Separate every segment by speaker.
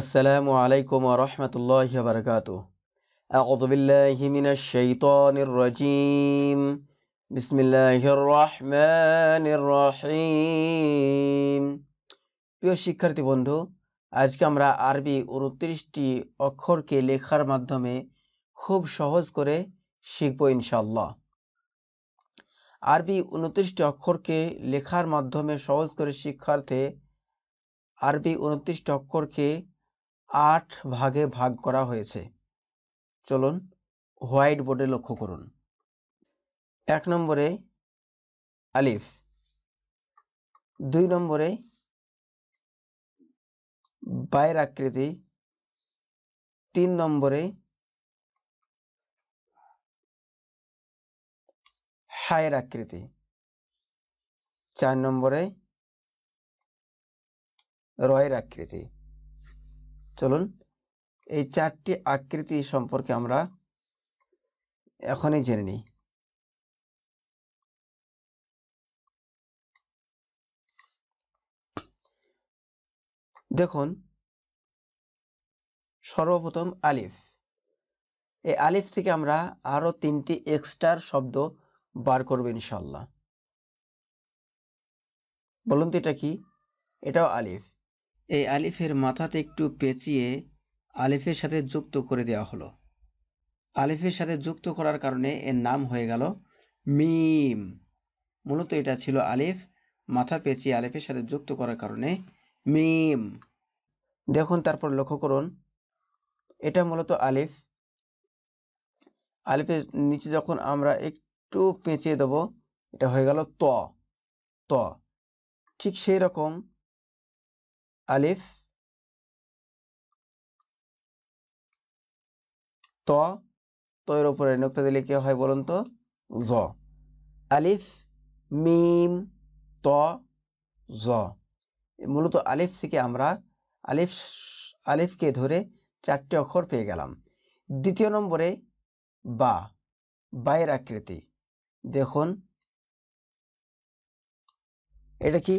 Speaker 1: আসসালামু আলাইকুম রহমতুল্লাহ বারকাত আউদ্দিল্লাহিমিনাশাইতানির-রাজিম বিসমিল্লাহির রহমানির রহিম প্রিয় শিক্ষার্থী বন্ধু আজকে আমরা আরবি উনত্রিশটি অক্ষরকে লেখার মাধ্যমে খুব সহজ করে শিখব ইনশাল্লাহ আরবি উনত্রিশটি অক্ষরকে লেখার মাধ্যমে সহজ করে শিক্ষার্থে আরবি উনত্রিশটি অক্ষরকে আট ভাগে ভাগ করা হয়েছে চলুন হোয়াইট বোর্ডে লক্ষ্য করুন এক নম্বরে আলিফ দুই নম্বরে বায়ের আকৃতি তিন নম্বরে হায়ের আকৃতি চার নম্বরে রয়ের আকৃতি চলুন এই চারটি আকৃতি সম্পর্কে আমরা এখনই জেনে নিই দেখুন সর্বপ্রথম আলিফ এই আলিফ থেকে আমরা আরও তিনটি এক্সট্রার শব্দ বার করব ইনশাল্লাহ বলুন তো এটা কি এটাও আলিফ এই আলিফের মাথাতে একটু পেঁচিয়ে আলিফের সাথে যুক্ত করে দেওয়া হলো আলিফের সাথে যুক্ত করার কারণে এর নাম হয়ে গেল মিম মূলত এটা ছিল আলিফ মাথা পেঁচিয়ে আলিফের সাথে যুক্ত করার কারণে মিম দেখুন তারপর লক্ষ্য করুন এটা মূলত আলিফ আলিফের নিচে যখন আমরা একটু পেঁচিয়ে দেবো এটা হয়ে গেল ত ত ঠিক সেই রকম আলিফ ত তয়ের ওপরে নোক্তা দিলে কি হয় বলুন তো জ আলিফ মিম ত জ মূলত আলিফ থেকে আমরা আলিফ আলিফকে ধরে চারটি অক্ষর পেয়ে গেলাম দ্বিতীয় নম্বরে বা বায়ের আকৃতি দেখুন এটা কি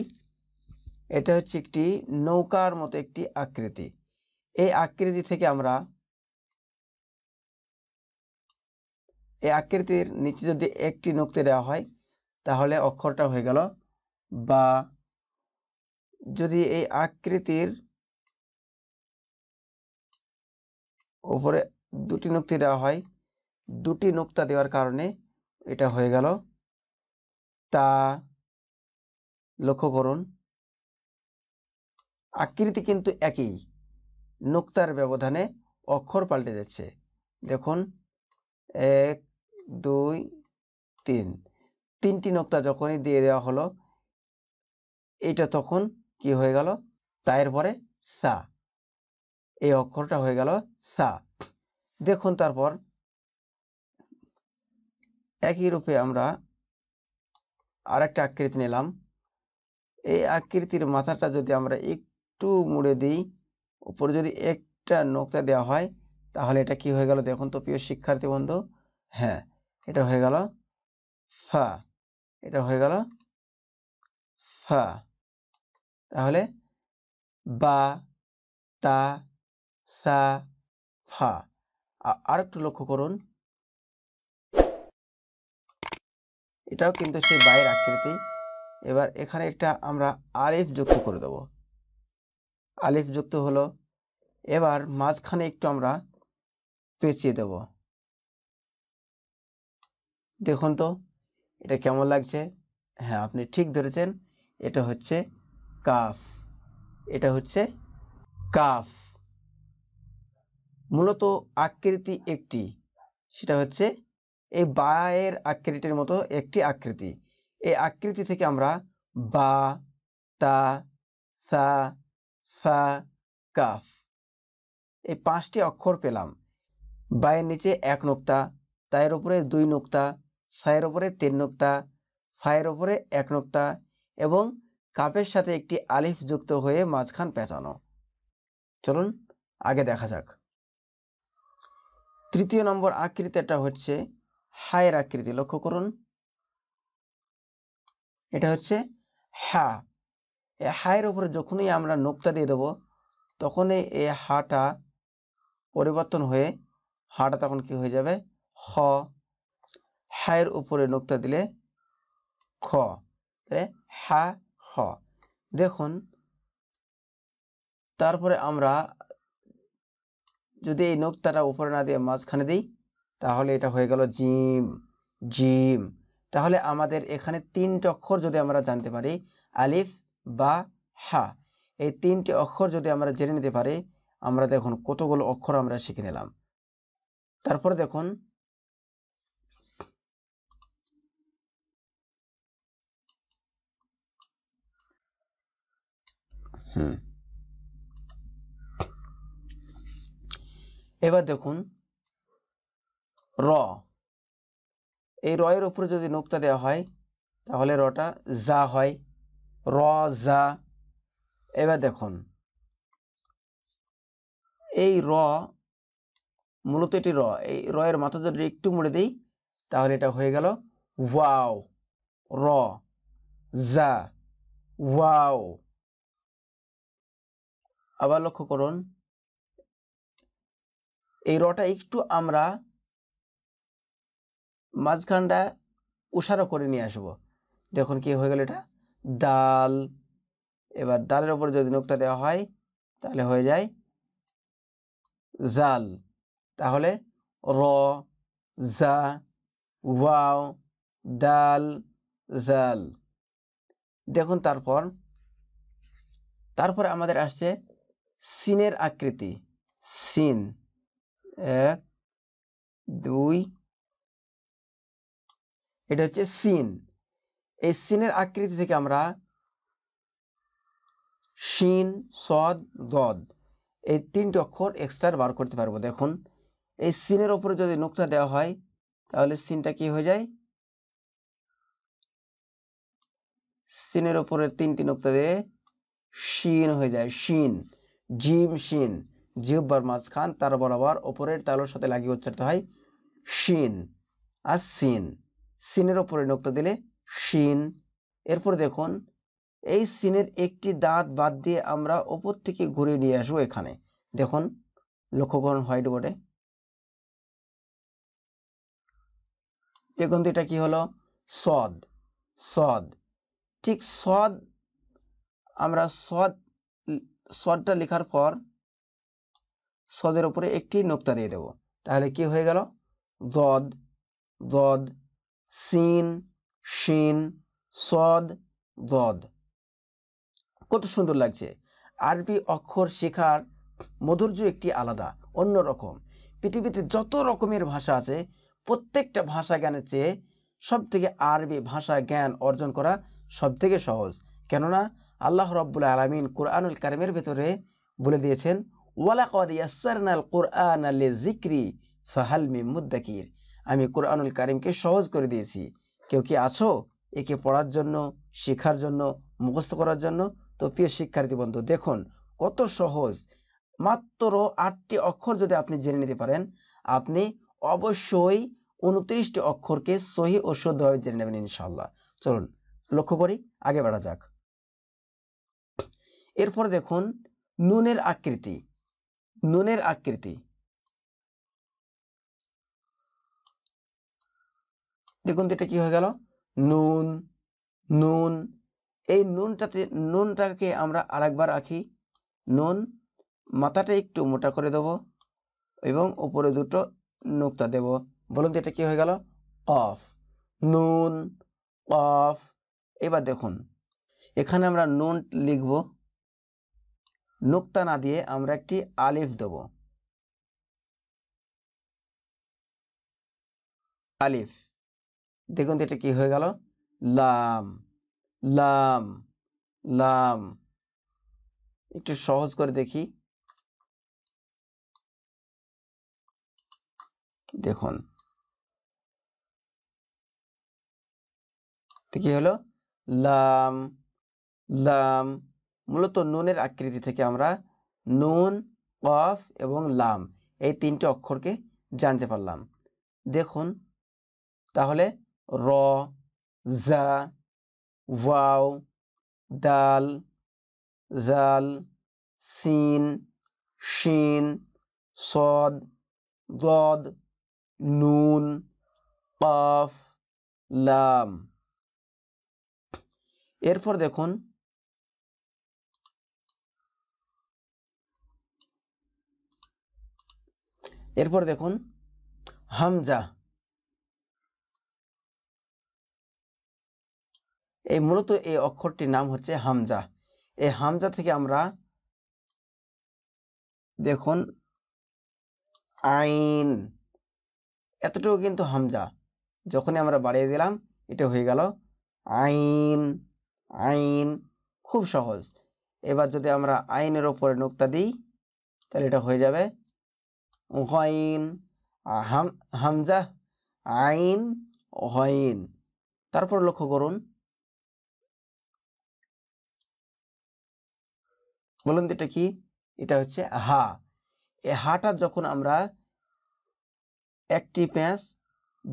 Speaker 1: এটা হচ্ছে একটি নৌকার মতো একটি আকৃতি এই আকৃতি থেকে আমরা এই আকৃতির নিচে যদি একটি নুক্তি দেওয়া হয় তাহলে অক্ষরটা হয়ে গেল বা যদি এই আকৃতির ওপরে দুটি নুক্তি দেওয়া হয় দুটি নুক্তা দেওয়ার কারণে এটা হয়ে গেল তা লক্ষ্য করুন আকৃতি কিন্তু একই নোক্তার ব্যবধানে অক্ষর পাল্টে যাচ্ছে দেখুন এক দুই তিন তিনটি নোক্তা যখনই দিয়ে দেওয়া হলো এটা তখন কি হয়ে গেল তায়ের পরে সা এই অক্ষরটা হয়ে গেল সা দেখুন তারপর একই রূপে আমরা আরেকটা আকৃতি নিলাম এই আকৃতির মাথাটা যদি আমরা এক একটু মুড়ে দিই উপরে যদি একটা নোকতা দেওয়া হয় তাহলে এটা কি হয়ে গেল দেখুন তো প্রিয় শিক্ষার্থী বন্ধু হ্যাঁ এটা হয়ে গেল ফা এটা হয়ে গেল ফা তাহলে বা তা সা ফা আর একটু লক্ষ্য করুন এটাও কিন্তু সেই বাইরের আকৃতি এবার এখানে একটা আমরা আরিফ যুক্ত করে দেবো আলিফ যুক্ত হলো এবার মাঝখানে একটু আমরা পেঁচিয়ে দেব দেখুন তো এটা কেমন লাগছে হ্যাঁ আপনি ঠিক ধরেছেন এটা হচ্ছে কাফ এটা হচ্ছে কাফ মূলত আকৃতি একটি সেটা হচ্ছে এই বায়ের আকৃতির মতো একটি আকৃতি এই আকৃতি থেকে আমরা বা তা সা ফা কাফ এই পাঁচটি অক্ষর পেলাম বায়ের নিচে এক নোক্তা তায়ের ওপরে দুই নোক্তা ফায়ের ওপরে তিন নোক্তা ফায়ের ওপরে এক নোক্তা এবং কাপের সাথে একটি আলিফ যুক্ত হয়ে মাঝখান পেঁচানো চলুন আগে দেখা যাক তৃতীয় নম্বর আকৃতিটা হচ্ছে হায়ের আকৃতি লক্ষ্য করুন এটা হচ্ছে হ্যাঁ এ হায়ের উপরে যখনই আমরা নোকতা দিয়ে দেবো তখনই এ হাটা পরিবর্তন হয়ে হাটা তখন কি হয়ে যাবে খ হায়ের উপরে নোকতা দিলে খ হা খ দেখুন তারপরে আমরা যদি এই নোকতাটা উপরে না দিয়ে মাঝখানে দিই তাহলে এটা হয়ে গেল জিম জিম তাহলে আমাদের এখানে তিনটা অক্ষর যদি আমরা জানতে পারি আলিফ বা হা এই তিনটি অক্ষর যদি আমরা জেনে নিতে পারি আমরা দেখুন কতগুলো অক্ষর আমরা শিখে নিলাম তারপরে দেখুন হুম এবার দেখুন র এই রয়ের উপরে যদি নোক্তা দেওয়া হয় তাহলে রটা যা হয় র এবার দেখুন এই র মূলত এটি র এই র এর মাথা যদি একটু মুড়ে দিই তাহলে এটা হয়ে গেল ওয়াও র জা ওয়াও আবার লক্ষ্য করুন এই রটা একটু আমরা মাঝখানটা উষারো করে নিয়ে আসব দেখুন কি হয়ে গেল এটা ডাল এবার ডালের ওপর যদি নোক্তা দেওয়া হয় তাহলে হয়ে যায় জাল তাহলে র জা ওয়াও ডাল জাল দেখুন তারপর তারপর আমাদের আসছে সিনের আকৃতি সিন এক দুই এটা হচ্ছে সিন এই সিনের আকৃতি থেকে আমরা শিন সদ দদ এই তিনটি অক্ষর এক্সট্রা বার করতে পারবো দেখুন এই সিনের ওপরে যদি নোকতা দেওয়া হয় তাহলে সিনটা কি হয়ে যায় সিনের ওপরের তিনটি নোকতা দিয়ে শিন হয়ে যায় শিন জিম শিন জিহ্বার মাঝখান তার বরাবর ওপরের তালুর সাথে লাগিয়ে উচ্চারিত হয় শিন আর সিন সিনের ওপরে নোকতা দিলে শিন এরপর দেখুন এই সিনের একটি দাঁত বাদ দিয়ে আমরা ওপর থেকে ঘুরে নিয়ে আসবো এখানে দেখুন লক্ষ্য করুন হোয়াইট বোর্ডে দেখুন তো এটা কী হলো সদ সদ ঠিক সদ আমরা সদ সদটা লেখার পর সদের উপরে একটি নোক্তা দিয়ে দেব তাহলে কি হয়ে গেল দদ দদ সিন শিন সদ দদ কত সুন্দর লাগছে আরবি অক্ষর শেখার মধুর্য একটি আলাদা অন্য রকম পৃথিবীতে যত রকমের ভাষা আছে প্রত্যেকটা ভাষা জ্ঞানের চেয়ে সব থেকে আরবি ভাষা জ্ঞান অর্জন করা সব থেকে সহজ কেননা আল্লাহ রব্বুল আলমিন কোরআনুল কারিমের ভেতরে বলে দিয়েছেন ওয়ালাকাল কোরআন আল জিক্রি ফাহালমি মুদ্দাকির আমি কোরআনুল কারিমকে সহজ করে দিয়েছি কেউ কি আছো একে পড়ার জন্য শেখার জন্য মুখস্থ করার জন্য তো প্রিয় শিক্ষার্থী বন্ধু দেখুন কত সহজ মাত্র আটটি অক্ষর যদি আপনি জেনে নিতে পারেন আপনি অবশ্যই উনত্রিশটি অক্ষরকে সহি ও শুদ্ধভাবে জেনে নেবেন ইনশাল্লাহ চলুন লক্ষ্য করি আগে বেড়া যাক এরপর দেখুন নুনের আকৃতি নুনের আকৃতি দেখুন এটা কী হয়ে গেল নুন নুন এই নুনটাতে নুনটাকে আমরা আরেকবার রাখি নুন মাথাটা একটু মোটা করে দেব এবং ওপরে দুটো নুকতা দেব বলুন তো এটা কী হয়ে গেল কফ নুন কফ এবার দেখুন এখানে আমরা নুন লিখব নুকতা না দিয়ে আমরা একটি আলিফ দেব আলিফ দেখুন এটা কি হয়ে গেল লাম লাম লাম একটু সহজ করে দেখি দেখুন কি হলো লাম লাম মূলত নুনের আকৃতি থেকে আমরা নুন কফ এবং লাম এই তিনটি অক্ষরকে জানতে পারলাম দেখুন তাহলে র জা ওয়াও দাল জাল সিন শিন সদ দদ নুন কফ লাম এরপর দেখুন এরপর দেখুন হামজা এই মূলত এই অক্ষরটির নাম হচ্ছে হামজা এই হামজা থেকে আমরা দেখুন আইন এতটুকু কিন্তু হামজা যখনই আমরা বাড়িয়ে দিলাম এটা হয়ে গেল আইন আইন খুব সহজ এবার যদি আমরা আইনের ওপরে নোক্তা দিই তাহলে এটা হয়ে যাবে হাম হামজা আইন হইন তারপর লক্ষ্য করুন বলুন তো এটা কি এটা হচ্ছে হা এ হাটা যখন আমরা একটি পেঁয়াজ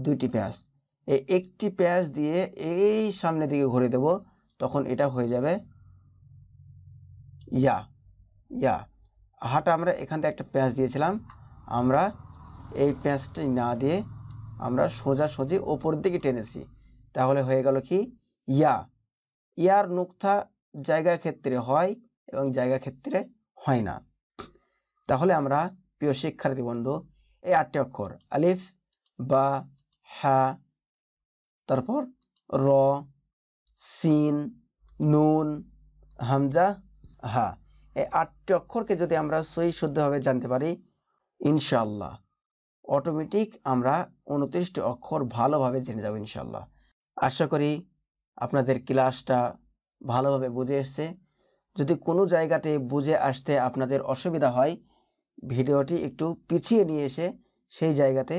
Speaker 1: দুটি পেঁয়াজ এই একটি পেঁয়াজ দিয়ে এই সামনের দিকে ঘুরে দেব তখন এটা হয়ে যাবে ইয়া ইয়া হাটা আমরা এখান থেকে একটা পেঁয়াজ দিয়েছিলাম আমরা এই পেঁয়াজটি না দিয়ে আমরা সোজাসুজি ওপর দিকে টেনেছি তাহলে হয়ে গেল কি ইয়া ইয়ার নুকথা জায়গার ক্ষেত্রে হয় এবং জায়গা ক্ষেত্রে হয় না তাহলে আমরা প্রিয় শিক্ষার্থী বন্ধু এই আটটি অক্ষর আলিফ বা হা তারপর র সিন নুন হামজা হা এই আটটি অক্ষরকে যদি আমরা সহি শুদ্ধভাবে জানতে পারি ইনশাল্লাহ অটোমেটিক আমরা উনত্রিশটি অক্ষর ভালোভাবে জেনে যাব ইনশাল্লাহ আশা করি আপনাদের ক্লাসটা ভালোভাবে বুঝে এসছে যদি কোনো জায়গাতে বুঝে আসতে আপনাদের অসুবিধা হয় ভিডিওটি একটু পিছিয়ে নিয়ে এসে সেই জায়গাতে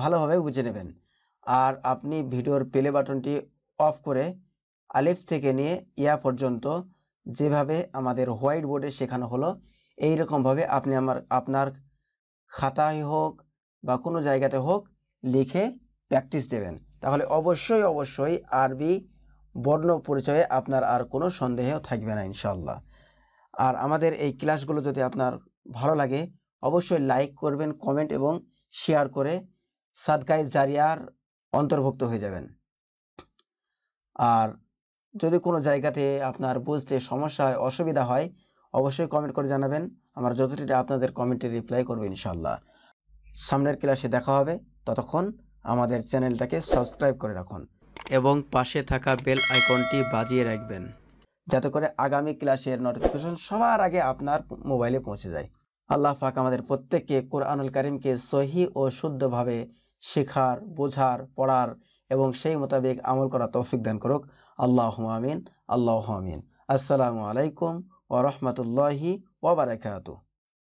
Speaker 1: ভালোভাবে বুঝে নেবেন আর আপনি ভিডিওর প্লে বাটনটি অফ করে আলিফ থেকে নিয়ে ইয়া পর্যন্ত যেভাবে আমাদের হোয়াইট বোর্ডে শেখানো হলো এই রকমভাবে আপনি আমার আপনার খাতায় হোক বা কোনো জায়গাতে হোক লিখে প্র্যাকটিস দেবেন তাহলে অবশ্যই অবশ্যই আরবি বর্ণ পরিচয়ে আপনার আর কোনো সন্দেহ থাকবে না ইনশাল্লাহ আর আমাদের এই ক্লাসগুলো যদি আপনার ভালো লাগে অবশ্যই লাইক করবেন কমেন্ট এবং শেয়ার করে সাদকাই জারিয়ার অন্তর্ভুক্ত হয়ে যাবেন আর যদি কোনো জায়গাতে আপনার বুঝতে সমস্যা হয় অসুবিধা হয় অবশ্যই কমেন্ট করে জানাবেন আমার যতটা আপনাদের কমেন্টে রিপ্লাই করবো ইনশাল্লাহ সামনের ক্লাসে দেখা হবে ততক্ষণ আমাদের চ্যানেলটাকে সাবস্ক্রাইব করে রাখুন এবং পাশে থাকা বেল আইকনটি বাজিয়ে রাখবেন যাতে করে আগামী ক্লাসের নোটিফিকেশন সবার আগে আপনার মোবাইলে পৌঁছে যায় আল্লাহ ফাক আমাদের প্রত্যেককে কোরআনুল করিমকে সহি ও শুদ্ধভাবে শেখার বোঝার পড়ার এবং সেই মোতাবেক আমল করা তৌফিক দান করুক আল্লাহ আমিন আল্লাহ আমিন আসসালামু আলাইকুম ওরহমতুল্লাহি ওবরাকাতু